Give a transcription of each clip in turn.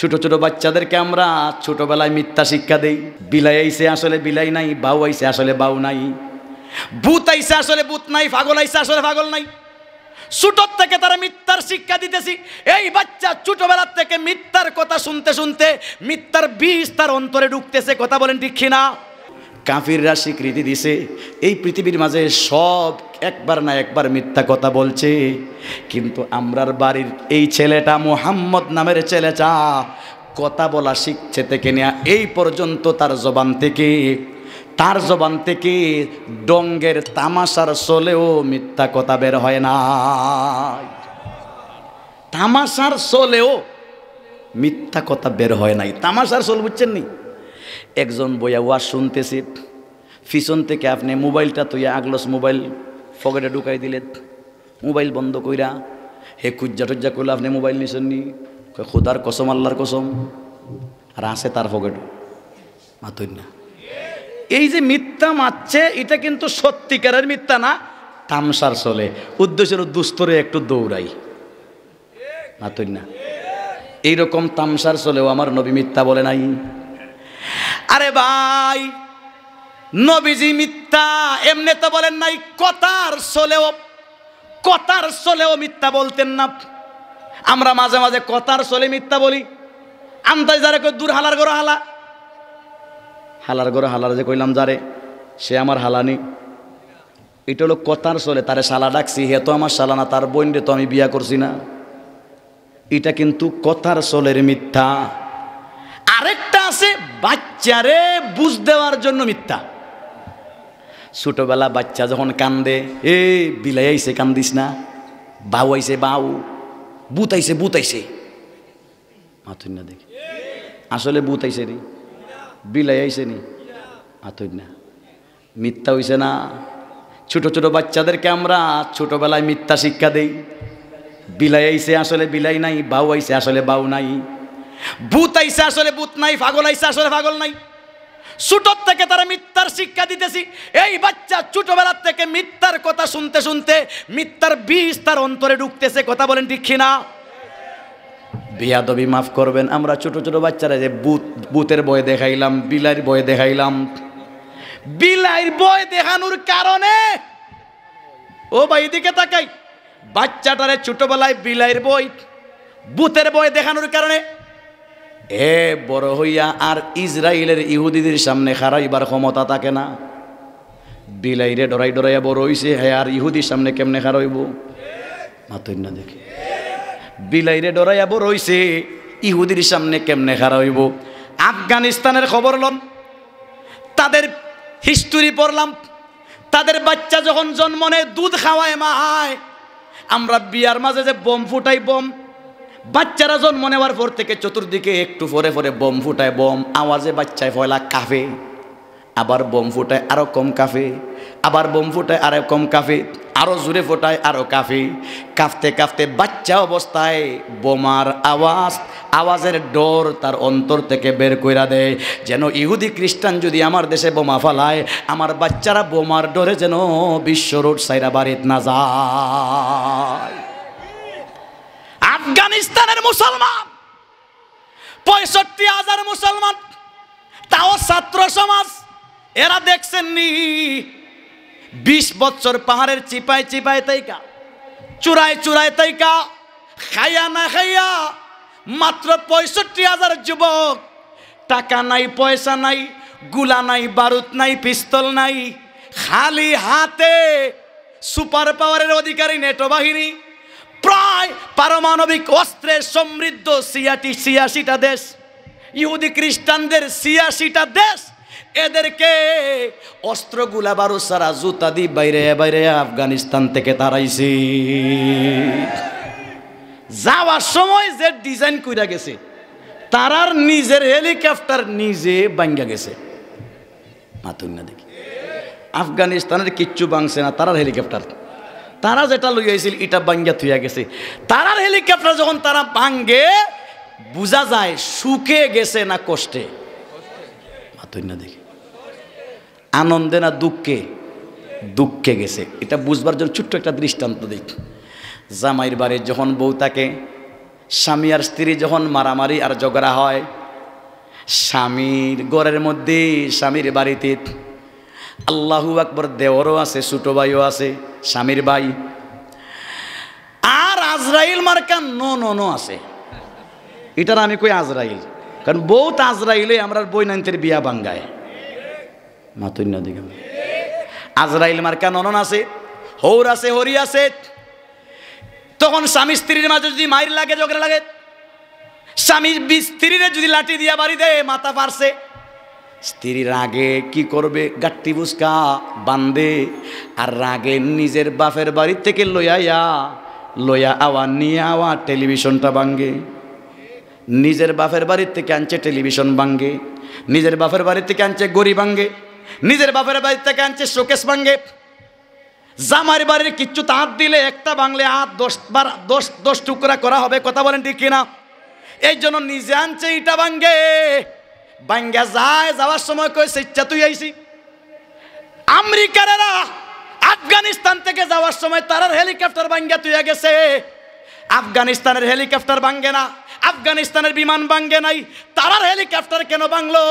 ছোট ছোট বাচ্চাদেরকে আমরা ছোটবেলায় মিথ্যা শিক্ষা দেই বিলাই আইসে আসলে বিলাই নাই বাউ আইসে আসলে বাউ নাই বুথ আইসে আসলে বুথ নাই ফাগল আইসে আসলে ফাগল নাই ছোটর থেকে তারা মিথ্যার শিক্ষা দিতেছি এই বাচ্চা ছোটবেলার থেকে মিথ্যার কথা শুনতে শুনতে মিথ্যার বীজ তার অন্তরে ঢুকতেছে কথা বলেন ঠিক না কাফিররা স্বীকৃতি দিছে এই পৃথিবীর মাঝে সব একবার না একবার মিথ্যা কথা বলছে কিন্তু আমরার বাড়ির এই ছেলেটা মোহাম্মদ নামের ছেলে চা কথা বলা শিখছে থেকে নেয়া এই পর্যন্ত তার জবান থেকে তার জবান থেকে ডঙ্গের তামাশার চলেও মিথ্যা কথা বের হয় না তামাশার চলেও মিথ্যা কথা বের হয় নাই তামাশার চল বুঝছেন নি একজন বইয়া ওয়াজ শুনতেছি পিছন থেকে আপনি মোবাইলটা তুইয়া আগলস মোবাইল ফকেটে ঢুকাই দিলেন মোবাইল বন্ধ কইরা হে কুজ্জা টুজ্জা করলে আপনি মোবাইল নিছেন নি খুদার কসম আল্লাহর কসম আর আসে তার ফকেট মাতুর না এই যে মিথ্যা মাচ্ছে এটা কিন্তু সত্যিকারের মিথ্যা না তামসার চলে উদ্দেশ্যের দুস্তরে একটু দৌড়াই মাতুর না এইরকম তামসার চলেও আমার নবী মিথ্যা বলে নাই আরে ভাই নবীজি মিথ্যা এমনি তো বলেন নাই কথার চলেও কথার চলেও মিথ্যা বলতেন না আমরা মাঝে মাঝে কথার চলে মিথ্যা বলি আন্দাজ যারে কই দূর হালার গরো হালা হালার গরো হালার যে কইলাম যারে সে আমার হালানি এটা হলো কথার চলে তারে শালা ডাকছি হে তো আমার শালা না তার বোন তো আমি বিয়া করছি না এটা কিন্তু কথার চলের মিথ্যা আরেক বাচ্চারে বুঝ দেওয়ার জন্য মিথ্যা ছোটবেলা বাচ্চা যখন কান্দে এ বিলাই আইসে কান্দিস না বাউ আইসে বাউ বুত আইসে বুত আইসে মাথুর না দেখি আসলে বুত আইসে নি বিলাই আইসে নি মাথুর না মিথ্যা হইছে না ছোট ছোট বাচ্চাদেরকে আমরা ছোটবেলায় মিথ্যা শিক্ষা দেই বিলাই আইসে আসলে বিলাই নাই বাউ আইসে আসলে বাউ নাই ভূত আইসা আসলে ভূত নাই পাগল আইসা আসলে পাগল নাই ছোটর থেকে তারা মিথ্যার শিক্ষা দিতেছি এই বাচ্চা ছোটবেলার থেকে মিথ্যার কথা শুনতে শুনতে মিথ্যার বীজ তার অন্তরে ঢুকতেছে কথা বলেন ঠিক না বিয়াদবি মাফ করবেন আমরা ছোট ছোট বাচ্চারা যে বুত বুতের বয়ে দেখাইলাম বিলাইর বয়ে দেখাইলাম বিলাইর বয় দেখানোর কারণে ও ভাই এদিকে তাকাই বাচ্চাটারে ছোটবেলায় বিলাইর বই বুতের বই দেখানোর কারণে এ বড় হইয়া আর ইসরায়েলের ইহুদিদের সামনে খারাইবার ক্ষমতা থাকে না বিলাইরে ডরাই ডরাইয়া বড় হইছে হ্যাঁ আর ইহুদির সামনে কেমনে খারাইব মাতই না দেখি বিলাইরে ডরাইয়া বড় হইছে ইহুদির সামনে কেমনে খারাইব আফগানিস্তানের খবর লন তাদের হিস্টোরি পড়লাম তাদের বাচ্চা যখন জন্ম নেয় দুধ খাওয়ায় মা আয় আমরা বিয়ার মাঝে যে বোম ফুটাই বোম বাচ্চারা জন্ম নেওয়ার পর থেকে চতুর্দিকে একটু পরে পরে বোম ফুটায় বোম আওয়াজে বাচ্চায় ফয়লা কাফে আবার বোম ফুটায় আরও কম কাফে আবার বোম ফুটায় আরও কম কাফে আরও জোরে ফোটায় আরও কাফে কাঁপতে কাঁপতে বাচ্চা অবস্থায় বোমার আওয়াজ আওয়াজের ডোর তার অন্তর থেকে বের কইরা দেয় যেন ইহুদি খ্রিস্টান যদি আমার দেশে বোমা ফালায় আমার বাচ্চারা বোমার ডোরে যেন বিশ্ব রোড সাইরা বাড়িত না যায় আফগানিস্তানের মুসলমান পঁয়ষট্টি হাজার মুসলমান তাও ছাত্র সমাজ এরা দেখছেন নি বিশ বছর পাহাড়ের চিপায় চিপায় তাইকা চুরাই চূড়ায় তাইকা খাইয়া না খাইয়া মাত্র পঁয়ষট্টি হাজার যুবক টাকা নাই পয়সা নাই গুলা নাই বারুদ নাই পিস্তল নাই খালি হাতে সুপার পাওয়ারের অধিকারী নেটো বাহিনী প্রায় পারমাণবিক অস্ত্রের সমৃদ্ধ সিয়াটি ছিয়াশিটা দেশ ইহুদি খ্রিস্টানদের ছিয়াশিটা দেশ এদেরকে অস্ত্র গুলা বারুদ সারা জুতা দি বাইরে বাইরে আফগানিস্তান থেকে তারাইছি যাওয়ার সময় যে ডিজাইন কইরা গেছে তারার নিজের হেলিকপ্টার নিজে বাঙ্গা গেছে মাতুন না দেখি আফগানিস্তানের কিচ্ছু বাংছে না তারার হেলিকপ্টার তারা যেটা লই আইছিল এটা বাঙ্গিয়া থুইয়া গেছে তারার হেলিকপ্টার যখন তারা ভাঙ্গে বোঝা যায় সুখে গেছে না কষ্টে না দেখি আনন্দে না দুঃখে দুঃখে গেছে এটা বুঝবার জন্য ছোট্ট একটা দৃষ্টান্ত দিই জামাইয়ের বাড়ি যখন বউ থাকে স্বামী আর স্ত্রী যখন মারামারি আর ঝগড়া হয় স্বামীর গড়ের মধ্যে স্বামীর বাড়িতে আল্লাহু আকবর দেওরও আছে ছোটো ভাইও আছে স্বামীর ভাই আর আজরাইল মার্কা নো নো নো আছে এটার আমি কই আজরাইল কারণ বহুত আজরাইলে আমরা বই নাইনতের বিয়া বাঙ্গায় মাতুন্য দিকে আজরাইল মার্কা ননন আছে হৌর আছে হরি আছে তখন স্বামী স্ত্রীর মাঝে যদি মায়ের লাগে ঝগড়া লাগে স্বামী স্ত্রীরে যদি লাঠি দিয়া বাড়ি দেয় মাথা পারছে স্ত্রী রাগে কি করবে গাট্টি বুসকা বান্ধে আর রাগে নিজের বাপের বাড়ি থেকে লইয়া লইয়া আওয়া নিয়ে আওয়া টেলিভিশনটা বাঙ্গে নিজের বাপের বাড়ির থেকে আনছে টেলিভিশন ভাঙ্গে নিজের বাপের বাড়ির থেকে আনছে গড়ি ভাঙ্গে নিজের বাপের বাড়ির থেকে আনছে শোকেশ ভাঙ্গে জামার বাড়ির কিচ্ছু তাঁত দিলে একটা বাংলে আর দশ বার দশ দশ টুকরা করা হবে কথা বলেন ঠিক কিনা এই জন্য নিজে আনছে ইটা বাঙ্গে বাঙ্গা যায় যাওয়ার সময় কই স্বেচ্ছা তুই আইসি আমেরিকারেরা আফগানিস্তান থেকে যাওয়ার সময় তারার হেলিকপ্টার বাঙ্গা তুইয়া গেছে আফগানিস্তানের হেলিকপ্টার ভাঙ্গে না আফগানিস্তানের বিমান ভাঙ্গে নাই তারার হেলিকপ্টার কেন ভাঙলো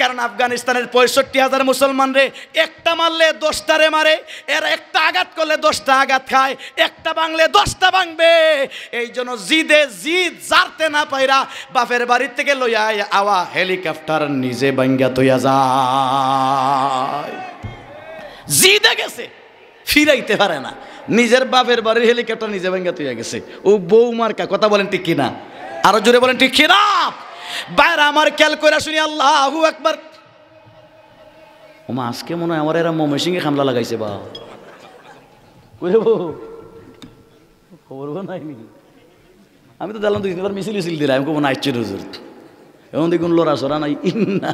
কারণ আফগানিস্তানের পঁয়ষট্টি হাজার মুসলমান রে একটা মারলে দশটারে মারে এরা একটা আঘাত করলে দশটা আঘাত খায় একটা ভাঙলে দশটা ভাঙবে এই জন্য জিদে জিদ জারতে না পাইরা বাপের বাড়ির থেকে লইয়া আওয়া হেলিকপ্টার নিজে ভাঙ্গা তৈয়া যায় জিদে গেছে ফিরাইতে পারে না নিজের বাপের বাড়ির হেলিকপ্টার নিজে ভেঙ্গা তুইয়া গেছে ও বউ মার্কা কথা বলেন ঠিক কিনা আরো জোরে বলেন ঠিক কিনা বাইরে আমার খেয়াল করে শুনি আল্লাহ আহু একবার ওমা আজকে মনে হয় আমার এরা ময়মনসিংহে খামলা লাগাইছে বা কই বউ খবর নাই আমি তো দেখলাম দুই তিনবার মিছিল মিছিল দিলাম আমি কোনো আইচুর আচ্ছা, হুজুর এমন দেখুন লোরা সরা নাই ইন্না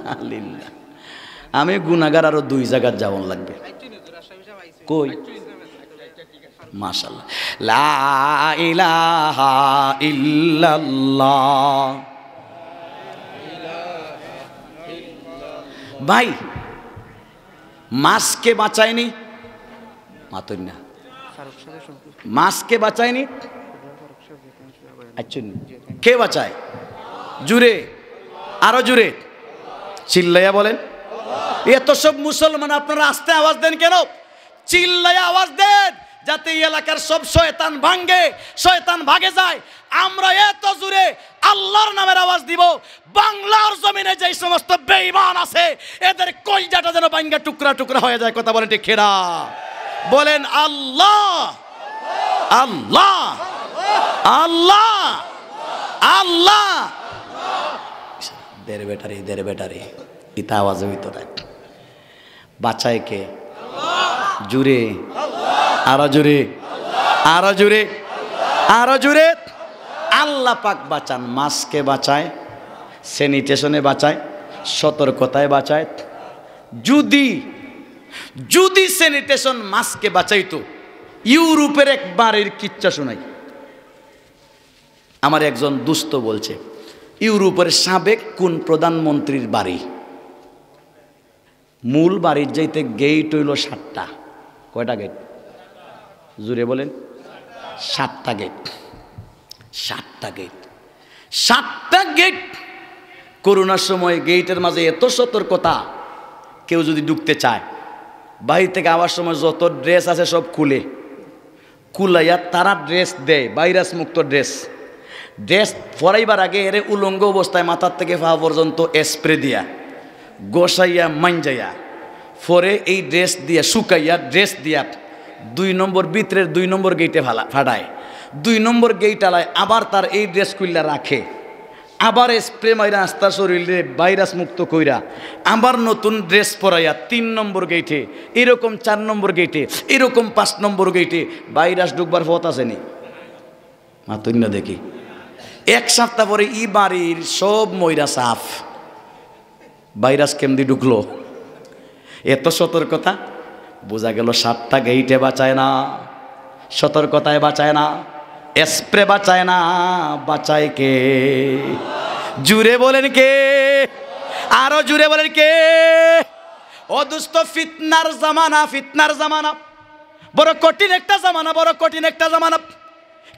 আমি গুনাগার আরও দুই জায়গার যাওয়ান লাগবে কই মাশাল্লাহ লা ইলাহা ভাই মাসকে বাঁচায়নি মাতন না মাসকে বাঁচায়নি আচ্ছা, কে বাঁচায় জুরে আরো জুরে চিল্লাইয়া বলেন এত সব মুসলমান আপনারা আস্তে আওয়াজ দেন কেন চিল্লাই আওয়াজ দেন যাতে এই এলাকার সব শয়তান ভাঙ্গে শয়তান ভাগে যায় আমরা এত জুড়ে আল্লাহর নামের আওয়াজ দিব বাংলার জমিনে যে সমস্ত বেঈমান আছে এদের কইজাটা যেন বাঙ্গা টুকরা টুকরা হয়ে যায় কথা বলে খেরা বলেন আল্লাহ আল্লাহ আল্লাহ আল্লাহ দের বেটারি দের বেটারি ইতা আওয়াজ হইতো না বাচ্চায় জুড়ে আরা জুড়ে আরা জুড়ে আরো জুড়ে আল্লাহ পাক বাঁচান মাস্কে বাঁচায় স্যানিটেশনে বাঁচায় সতর্কতায় বাঁচায় যদি যদি স্যানিটেশন মাস্কে বাঁচাইতো ইউরোপের এক বাড়ির কিচ্ছা শোনাই আমার একজন দুস্থ বলছে ইউরোপের সাবেক কোন প্রধানমন্ত্রীর বাড়ি মূল বাড়ির যাইতে গেইট হইল সাতটা কয়টা গেট জুড়ে বলেন সাতটা গেট সাতটা গেট সাতটা গেট করোনার সময় গেটের মাঝে এত সতর্কতা কেউ যদি ঢুকতে চায় বাহির থেকে আবার সময় যত ড্রেস আছে সব খুলে কুলাইয়া তারা ড্রেস দেয় ভাইরাস মুক্ত ড্রেস ড্রেস ফরাইবার আগে এর উলঙ্গ অবস্থায় মাথার থেকে পা পর্যন্ত স্প্রে দিয়া গোসাইয়া যাইয়া পরে এই ড্রেস দিয়া শুকাইয়া ড্রেস দিয়া দুই নম্বর বিত্রের দুই নম্বর গেইটে ফালা ফাটায় দুই নম্বর গেইট আলায় আবার তার এই ড্রেস খুললা রাখে আবার স্প্রে মাইরা আস্তা শরীরে ভাইরাস মুক্ত কইরা আবার নতুন ড্রেস পরাইয়া তিন নম্বর গেইটে এরকম চার নম্বর গেইটে এরকম পাঁচ নম্বর গেইটে ভাইরাস ডুববার পথ আসেনি নি না দেখি এক সপ্তাহ পরে ই বাড়ির সব ময়রা সাফ ভাইরাস কেমদি ঢুকলো এত সতর্কতা বোঝা গেল সাতটা গেইটে বাঁচায় না সতর্কতায় বাঁচায় না স্প্রে বাঁচায় না বাঁচায় কে জুড়ে বলেন কে আরো জুড়ে বলেন কে অদুস্ত ফিতনার জামানা ফিতনার জামানা বড় কঠিন একটা জামানা বড় কঠিন একটা জামানা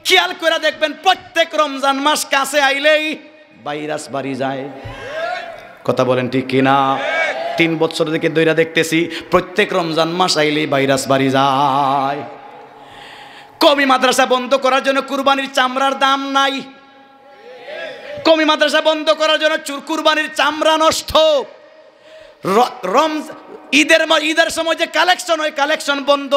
খেয়াল করে দেখবেন প্রত্যেক রমজান মাস কাছে আইলেই ভাইরাস বাড়ি যায় কথা বলেন ঠিক কিনা তিন বছর থেকে দৈরা দেখতেছি প্রত্যেক রমজান মাস আইলে ভাইরাস বাড়ি যায় কমি মাদ্রাসা বন্ধ করার জন্য কুরবানির চামড়ার দাম নাই কমি মাদ্রাসা বন্ধ করার জন্য কুরবানির চামড়া নষ্ট ঈদের ঈদের সময় যে কালেকশন হয় কালেকশন বন্ধ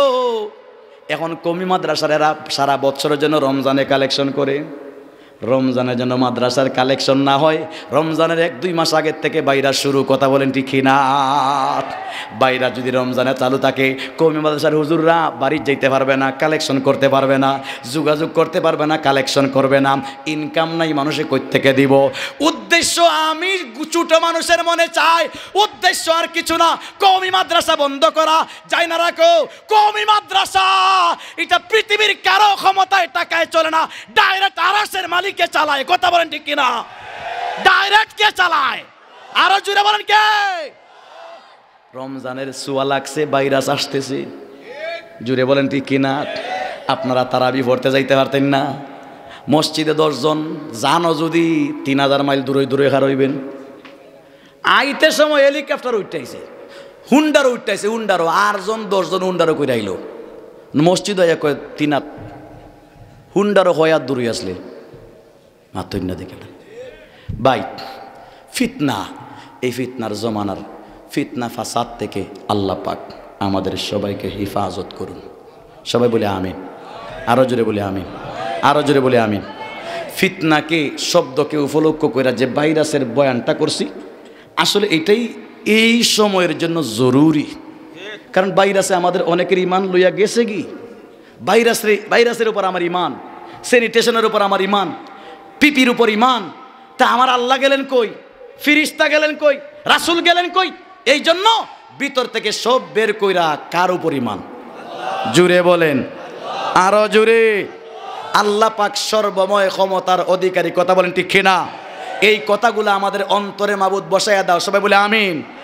এখন কমি মাদ্রাসার এরা সারা বছরের জন্য রমজানে কালেকশন করে রমজানের যেন মাদ্রাসার কালেকশন না হয় রমজানের এক দুই মাস আগের থেকে বাইরা শুরু কথা বলেন ঠিক না বাইরা যদি রমজানে চালু থাকে কৌমি মাদ্রাসার হুজুররা বাড়ির যেতে পারবে না কালেকশন করতে পারবে না যোগাযোগ করতে পারবে না কালেকশন করবে না ইনকাম নাই মানুষে কই থেকে দিব উদ্দেশ্য আমি চুটো মানুষের মনে চাই উদ্দেশ্য আর কিছু না কৌমি মাদ্রাসা বন্ধ করা যাই না রাখো কৌমি মাদ্রাসা এটা পৃথিবীর কারো ক্ষমতায় টাকায় চলে না ডাইরেক্ট আরাসের মালিককে চালায় কথা বলেন ঠিক কিনা ডাইরেক্ট কে চালায় আরো জুড়ে বলেন কে রমজানের সুয়া লাগছে ভাইরাস আসতেছে জুড়ে বলেন ঠিক কিনা আপনারা তারাবি ভরতে যাইতে পারতেন না মসজিদে দশজন জানো যদি তিন হাজার মাইল দূরে দূরে হার হইবেন আইতে সময় হেলিকপ্টার উঠতেছে হুন্ডারও উঠতেছে হুন্ডারও আটজন দশজন হুন্ডারও করে আইল মসজিদ হইয়া কয় তিনাত হুন্ডারও হয়ার দূরে আসলে মাতন্যা দেখে বাই ফিতনা এই ফিতনার জমানার ফিতনা ফাসাদ থেকে আল্লাহ পাক আমাদের সবাইকে হেফাজত করুন সবাই বলে আমিন আরও জোরে বলে আমিন আরও জোরে বলে আমি ফিতনাকে শব্দকে উপলক্ষ করে যে ভাইরাসের বয়ানটা করছি আসলে এটাই এই সময়ের জন্য জরুরি কারণ ভাইরাসে আমাদের অনেকের ইমান লইয়া গেছে কি ভাইরাসের ভাইরাসের উপর আমার ইমান স্যানিটেশনের উপর আমার ইমান পিপির উপর ইমান তা আমার আল্লাহ গেলেন কই ফিরিস্তা গেলেন কই রাসুল গেলেন কই এই জন্য ভিতর থেকে সব বের কইরা কার উপর ইমান জুড়ে বলেন আরো জুড়ে আল্লাহ পাক সর্বময় ক্ষমতার অধিকারী কথা বলেন ঠিক কিনা এই কথাগুলো আমাদের অন্তরে মাবুদ বসাইয়া দাও সবাই বলে আমিন